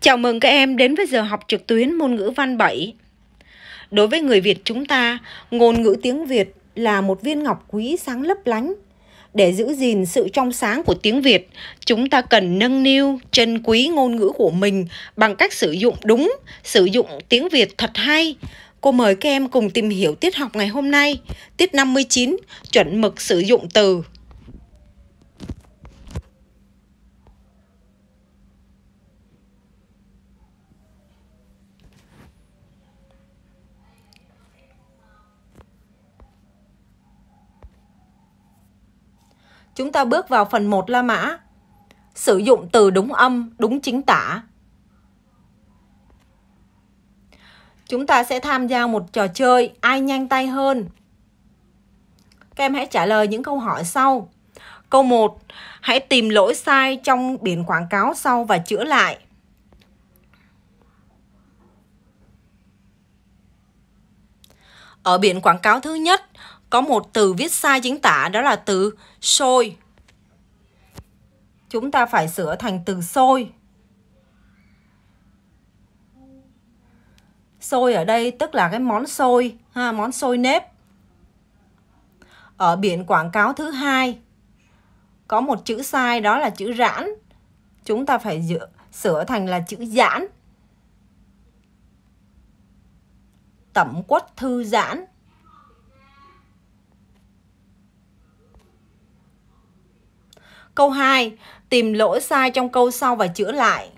Chào mừng các em đến với giờ học trực tuyến môn ngữ văn 7. Đối với người Việt chúng ta, ngôn ngữ tiếng Việt là một viên ngọc quý sáng lấp lánh. Để giữ gìn sự trong sáng của tiếng Việt, chúng ta cần nâng niu trân quý ngôn ngữ của mình bằng cách sử dụng đúng, sử dụng tiếng Việt thật hay. Cô mời các em cùng tìm hiểu tiết học ngày hôm nay, tiết 59, chuẩn mực sử dụng từ Chúng ta bước vào phần 1 La Mã. Sử dụng từ đúng âm, đúng chính tả. Chúng ta sẽ tham gia một trò chơi ai nhanh tay hơn. Các em hãy trả lời những câu hỏi sau. Câu 1. Hãy tìm lỗi sai trong biển quảng cáo sau và chữa lại. Ở biển quảng cáo thứ nhất, có một từ viết sai chính tả đó là từ sôi. Chúng ta phải sửa thành từ sôi. Sôi ở đây tức là cái món sôi, ha, món sôi nếp. Ở biển quảng cáo thứ hai có một chữ sai đó là chữ rãn. Chúng ta phải dựa, sửa thành là chữ giãn. Tẩm quất thư giãn. Câu 2, tìm lỗi sai trong câu sau và chữa lại.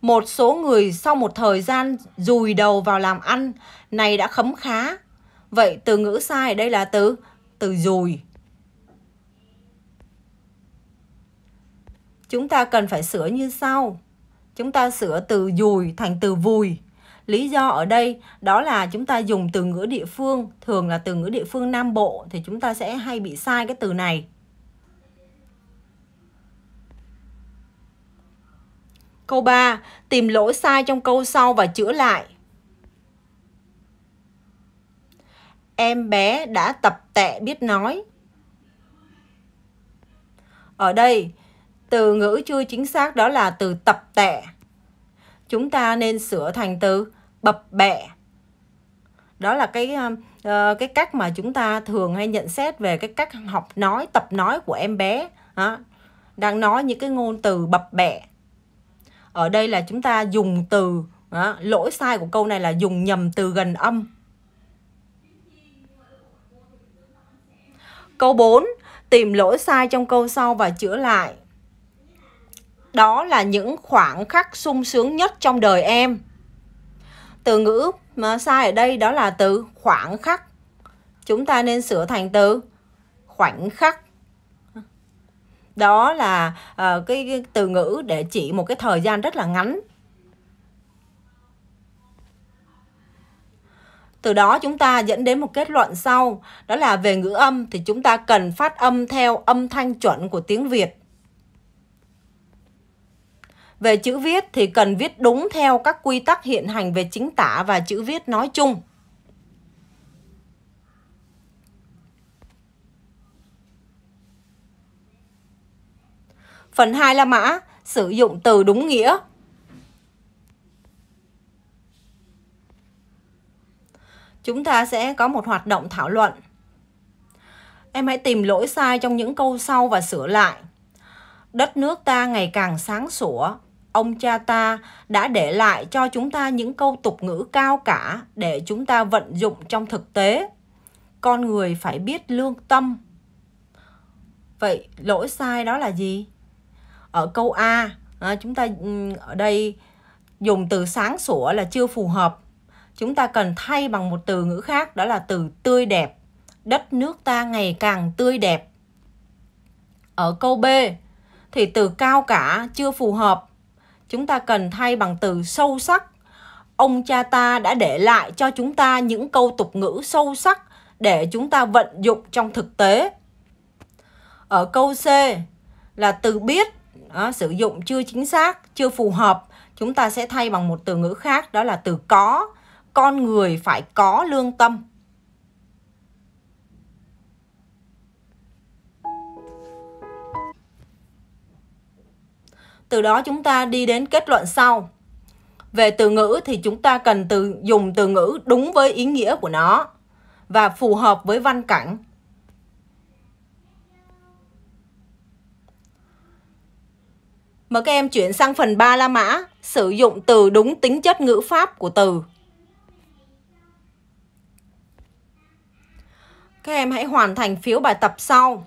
Một số người sau một thời gian dùi đầu vào làm ăn này đã khấm khá. Vậy từ ngữ sai ở đây là từ từ dùi. Chúng ta cần phải sửa như sau. Chúng ta sửa từ dùi thành từ vùi. Lý do ở đây đó là chúng ta dùng từ ngữ địa phương, thường là từ ngữ địa phương Nam Bộ thì chúng ta sẽ hay bị sai cái từ này. Câu 3, tìm lỗi sai trong câu sau và chữa lại. Em bé đã tập tệ biết nói. Ở đây, từ ngữ chưa chính xác đó là từ tập tệ chúng ta nên sửa thành từ bập bẹ đó là cái ờ, cái cách mà chúng ta thường hay nhận xét về cái cách học nói tập nói của em bé đó. đang nói những cái ngôn từ bập bẹ ở đây là chúng ta dùng từ đó. lỗi sai của câu này là dùng nhầm từ gần âm câu 4 tìm lỗi sai trong câu sau và chữa lại đó là những khoảng khắc sung sướng nhất trong đời em. Từ ngữ mà sai ở đây đó là từ khoảng khắc. Chúng ta nên sửa thành từ khoảnh khắc. Đó là uh, cái, cái từ ngữ để chỉ một cái thời gian rất là ngắn Từ đó chúng ta dẫn đến một kết luận sau, đó là về ngữ âm thì chúng ta cần phát âm theo âm thanh chuẩn của tiếng Việt. Về chữ viết thì cần viết đúng theo các quy tắc hiện hành về chính tả và chữ viết nói chung. Phần 2 là mã sử dụng từ đúng nghĩa. Chúng ta sẽ có một hoạt động thảo luận. Em hãy tìm lỗi sai trong những câu sau và sửa lại. Đất nước ta ngày càng sáng sủa, ông cha ta đã để lại cho chúng ta những câu tục ngữ cao cả để chúng ta vận dụng trong thực tế. Con người phải biết lương tâm. Vậy lỗi sai đó là gì? Ở câu A, à, chúng ta ừ, ở đây dùng từ sáng sủa là chưa phù hợp. Chúng ta cần thay bằng một từ ngữ khác đó là từ tươi đẹp. Đất nước ta ngày càng tươi đẹp. Ở câu B thì từ cao cả chưa phù hợp chúng ta cần thay bằng từ sâu sắc ông cha ta đã để lại cho chúng ta những câu tục ngữ sâu sắc để chúng ta vận dụng trong thực tế ở câu c là từ biết đó, sử dụng chưa chính xác chưa phù hợp chúng ta sẽ thay bằng một từ ngữ khác đó là từ có con người phải có lương tâm Từ đó chúng ta đi đến kết luận sau. Về từ ngữ thì chúng ta cần từ dùng từ ngữ đúng với ý nghĩa của nó và phù hợp với văn cảnh. Mời các em chuyển sang phần 3 La Mã, sử dụng từ đúng tính chất ngữ pháp của từ. Các em hãy hoàn thành phiếu bài tập sau.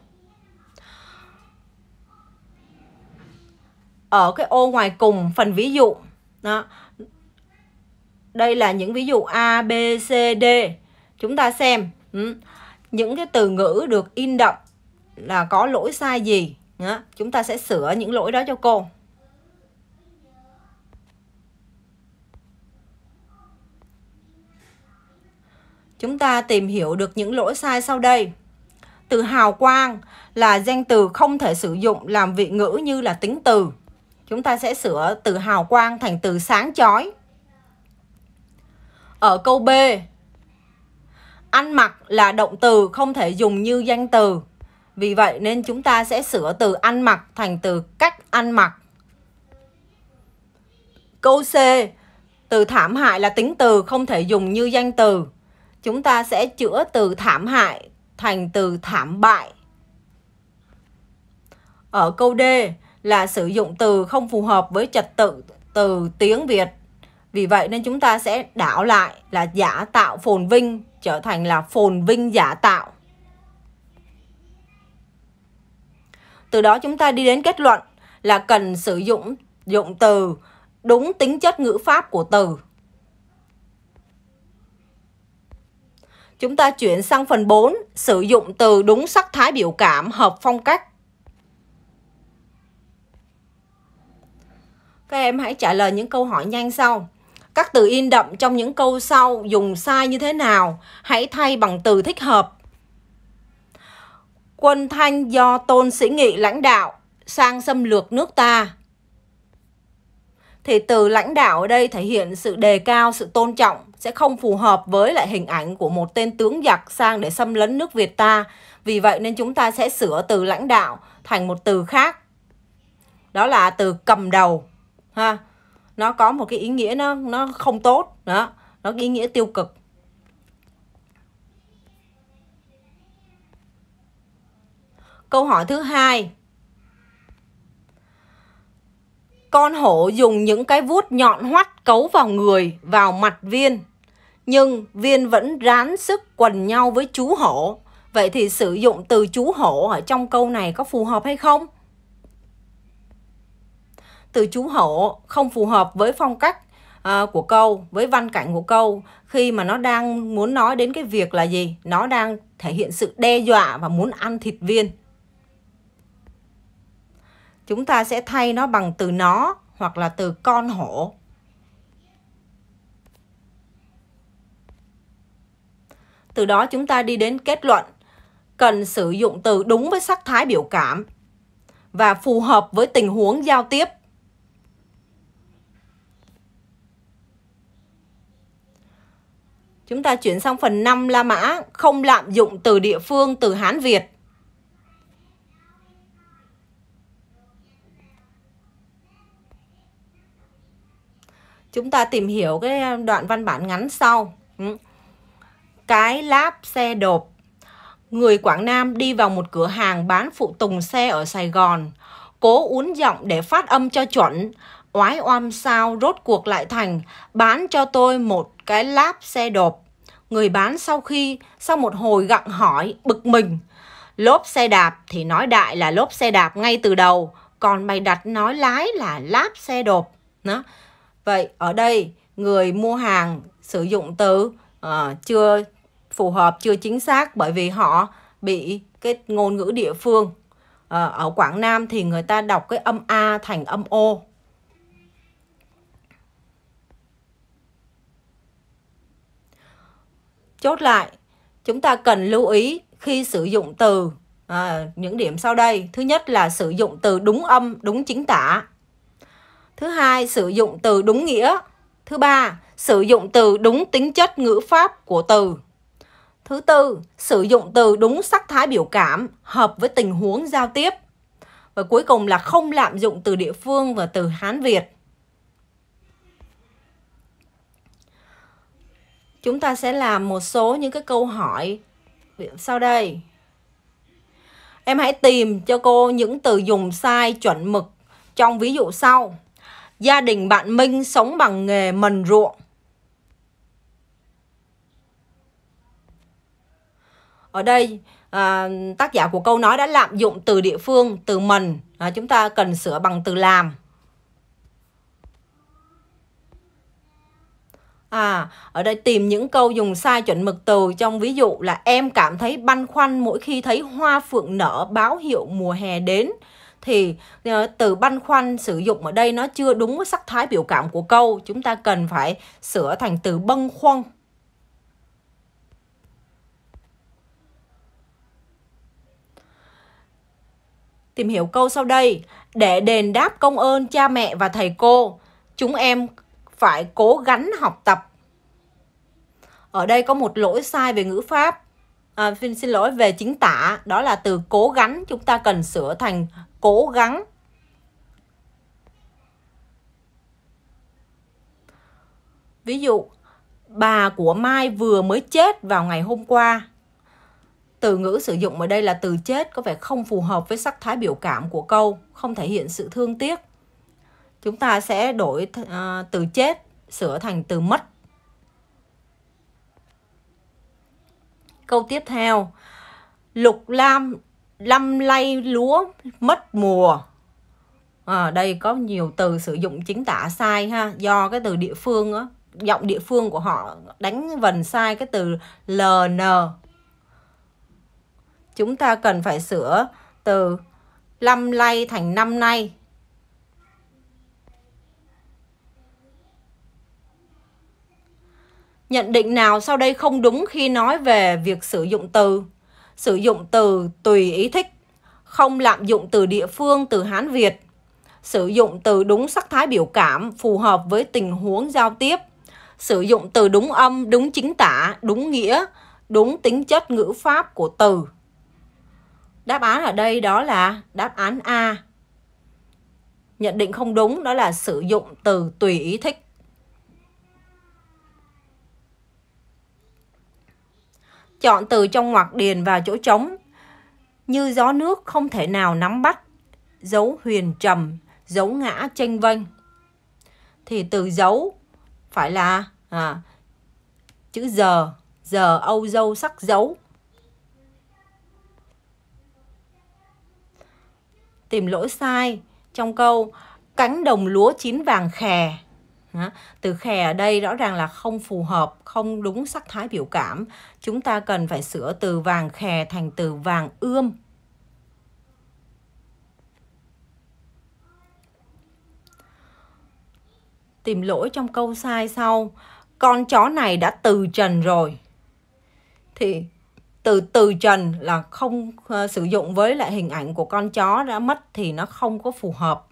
ở cái ô ngoài cùng phần ví dụ đó đây là những ví dụ A, B, C, D chúng ta xem ừ. những cái từ ngữ được in đậm là có lỗi sai gì đó. chúng ta sẽ sửa những lỗi đó cho cô chúng ta tìm hiểu được những lỗi sai sau đây từ hào quang là danh từ không thể sử dụng làm vị ngữ như là tính từ Chúng ta sẽ sửa từ hào quang thành từ sáng chói. Ở câu B, ăn mặc là động từ không thể dùng như danh từ. Vì vậy nên chúng ta sẽ sửa từ ăn mặc thành từ cách ăn mặc. Câu C, từ thảm hại là tính từ không thể dùng như danh từ. Chúng ta sẽ chữa từ thảm hại thành từ thảm bại. Ở câu D, là sử dụng từ không phù hợp với trật tự từ tiếng Việt. Vì vậy nên chúng ta sẽ đảo lại là giả tạo phồn vinh trở thành là phồn vinh giả tạo. Từ đó chúng ta đi đến kết luận là cần sử dụng dụng từ đúng tính chất ngữ pháp của từ. Chúng ta chuyển sang phần 4, sử dụng từ đúng sắc thái biểu cảm hợp phong cách. Các em hãy trả lời những câu hỏi nhanh sau. Các từ in đậm trong những câu sau dùng sai như thế nào? Hãy thay bằng từ thích hợp. Quân Thanh do Tôn Sĩ Nghị lãnh đạo sang xâm lược nước ta. Thì từ lãnh đạo ở đây thể hiện sự đề cao, sự tôn trọng sẽ không phù hợp với lại hình ảnh của một tên tướng giặc sang để xâm lấn nước Việt ta. Vì vậy nên chúng ta sẽ sửa từ lãnh đạo thành một từ khác. Đó là từ cầm đầu ha nó có một cái ý nghĩa nó nó không tốt đó nó ý nghĩa tiêu cực câu hỏi thứ hai con hổ dùng những cái vuốt nhọn hoắt cấu vào người vào mặt viên nhưng viên vẫn rán sức quần nhau với chú hổ vậy thì sử dụng từ chú hổ ở trong câu này có phù hợp hay không từ chú hộ không phù hợp với phong cách à, của câu với văn cảnh của câu khi mà nó đang muốn nói đến cái việc là gì nó đang thể hiện sự đe dọa và muốn ăn thịt viên chúng ta sẽ thay nó bằng từ nó hoặc là từ con hổ từ đó chúng ta đi đến kết luận cần sử dụng từ đúng với sắc thái biểu cảm và phù hợp với tình huống giao tiếp Chúng ta chuyển sang phần 5 La Mã, không lạm dụng từ địa phương, từ Hán Việt. Chúng ta tìm hiểu cái à, đoạn văn bản ngắn sau. Ừ. Cái láp xe đột Người Quảng Nam đi vào một cửa hàng bán phụ tùng xe ở Sài Gòn, cố uốn giọng để phát âm cho chuẩn oái oăm sao rốt cuộc lại thành bán cho tôi một cái láp xe đột. Người bán sau khi, sau một hồi gặng hỏi, bực mình. Lốp xe đạp thì nói đại là lốp xe đạp ngay từ đầu, còn mày đặt nói lái là láp xe đột. Đó. Vậy ở đây người mua hàng sử dụng từ uh, chưa phù hợp, chưa chính xác bởi vì họ bị cái ngôn ngữ địa phương. Uh, ở Quảng Nam thì người ta đọc cái âm A thành âm O Chốt lại, chúng ta cần lưu ý khi sử dụng từ à, những điểm sau đây. Thứ nhất là sử dụng từ đúng âm, đúng chính tả. Thứ hai, sử dụng từ đúng nghĩa. Thứ ba, sử dụng từ đúng tính chất ngữ pháp của từ. Thứ tư, sử dụng từ đúng sắc thái biểu cảm, hợp với tình huống giao tiếp. Và cuối cùng là không lạm dụng từ địa phương và từ Hán Việt. chúng ta sẽ làm một số những cái câu hỏi sau đây em hãy tìm cho cô những từ dùng sai chuẩn mực trong ví dụ sau gia đình bạn Minh sống bằng nghề mần ruộng ở đây à, tác giả của câu nói đã lạm dụng từ địa phương từ mần à, chúng ta cần sửa bằng từ làm À, ở đây tìm những câu dùng sai chuẩn mực từ trong ví dụ là em cảm thấy băn khoăn mỗi khi thấy hoa phượng nở báo hiệu mùa hè đến thì ờ, từ băn khoăn sử dụng ở đây nó chưa đúng với sắc thái biểu cảm của câu, chúng ta cần phải sửa thành từ bâng khuâng. Tìm hiểu câu sau đây, để đền đáp công ơn cha mẹ và thầy cô, chúng em phải cố gắng học tập ở đây có một lỗi sai về ngữ pháp à, xin xin lỗi về chính tả đó là từ cố gắng chúng ta cần sửa thành cố gắng ví dụ bà của mai vừa mới chết vào ngày hôm qua từ ngữ sử dụng ở đây là từ chết có vẻ không phù hợp với sắc thái biểu cảm của câu không thể hiện sự thương tiếc chúng ta sẽ đổi uh, từ chết sửa thành từ mất câu tiếp theo lục lam lâm lay lúa mất mùa à, đây có nhiều từ sử dụng chính tả sai ha do cái từ địa phương á giọng địa phương của họ đánh vần sai cái từ ln chúng ta cần phải sửa từ lâm lay thành năm nay Nhận định nào sau đây không đúng khi nói về việc sử dụng từ. Sử dụng từ tùy ý thích, không lạm dụng từ địa phương, từ Hán Việt. Sử dụng từ đúng sắc thái biểu cảm, phù hợp với tình huống giao tiếp. Sử dụng từ đúng âm, đúng chính tả, đúng nghĩa, đúng tính chất ngữ pháp của từ. Đáp án ở đây đó là đáp án A. Nhận định không đúng đó là sử dụng từ tùy ý thích. chọn từ trong ngoặc điền vào chỗ trống. Như gió nước không thể nào nắm bắt, dấu huyền trầm, dấu ngã tranh vênh. Thì từ dấu phải là à, chữ giờ, giờ âu dâu sắc dấu. Tìm lỗi sai trong câu cánh đồng lúa chín vàng khè từ khè ở đây rõ ràng là không phù hợp, không đúng sắc thái biểu cảm. Chúng ta cần phải sửa từ vàng khè thành từ vàng ươm. Tìm lỗi trong câu sai sau. Con chó này đã từ trần rồi. Thì từ từ trần là không uh, sử dụng với lại hình ảnh của con chó đã mất thì nó không có phù hợp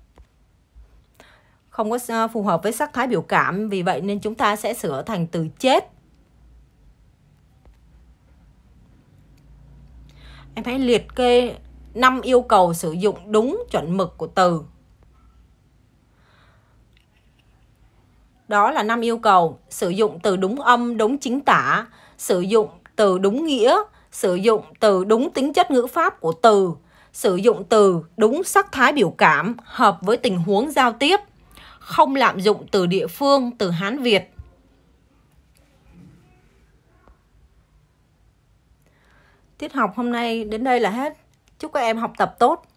không có ờ, phù hợp với sắc thái biểu cảm vì vậy nên chúng ta sẽ sửa thành từ chết em hãy liệt kê 5 yêu cầu sử dụng đúng chuẩn mực của từ đó là 5 yêu cầu sử dụng từ đúng âm đúng chính tả sử dụng từ đúng nghĩa sử dụng từ đúng tính chất ngữ pháp của từ sử dụng từ đúng sắc thái biểu cảm hợp với tình huống giao tiếp không lạm dụng từ địa phương, từ Hán Việt. Tiết học hôm nay đến đây là hết. Chúc các em học tập tốt.